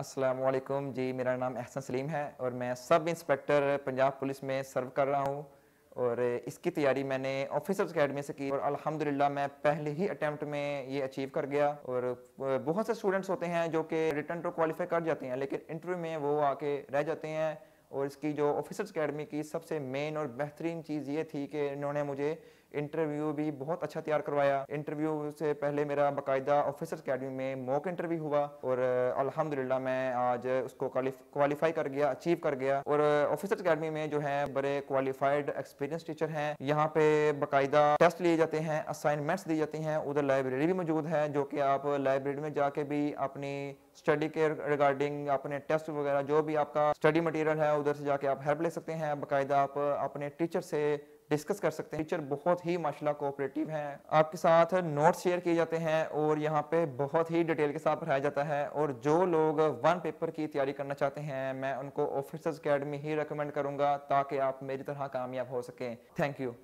असलम जी मेरा नाम एहसन सलीम है और मैं सब इंस्पेक्टर पंजाब पुलिस में सर्व कर रहा हूँ और इसकी तैयारी मैंने ऑफिसर्स अकेडमी से की और अल्हम्दुलिल्लाह मैं पहले ही अटैम्प्ट में ये अचीव कर गया और बहुत से स्टूडेंट्स होते हैं जो कि रिटर्न टू तो क्वालिफाई कर जाते हैं लेकिन इंटरव्यू में वो आके रह जाते हैं और इसकी जो ऑफिसर्स अकेडमी की सबसे मेन और बेहतरीन चीज़ ये थी कि इन्होंने मुझे इंटरव्यू भी बहुत अच्छा तैयार करवाया इंटरव्यू से पहले मेरा बाकायदा ऑफिसर्स अकेडमी में मॉक इंटरव्यू हुआ और अल्हम्दुलिल्लाह मैं आज उसको क्वालिफाई कर गया अचीव कर गया और ऑफिसर्स अकेडमी में जो है बड़े क्वालिफाइड एक्सपीरियंस टीचर हैं यहाँ पे बाकायदा टेस्ट लिए जाते हैं असाइनमेंट्स दी जाती हैं उधर लाइब्रेरी भी मौजूद है जो कि आप लाइब्रेरी में जाके भी अपनी स्टडी के रिगार्डिंग अपने टेस्ट वगैरह जो भी आपका स्टडी मटेरियल है उधर से जाके आप हेल्प ले सकते हैं बाकायदा आप अपने टीचर से डिस्कस कर सकते हैं टीचर बहुत ही माशा कोऑपरेटिव हैं आपके साथ नोट्स शेयर किए जाते हैं और यहाँ पे बहुत ही डिटेल के साथ पढ़ाया जाता है और जो लोग वन पेपर की तैयारी करना चाहते हैं मैं उनको ऑफिसर्स अकेडमी ही रिकमेंड करूँगा ताकि आप मेरी तरह कामयाब हो सकें थैंक यू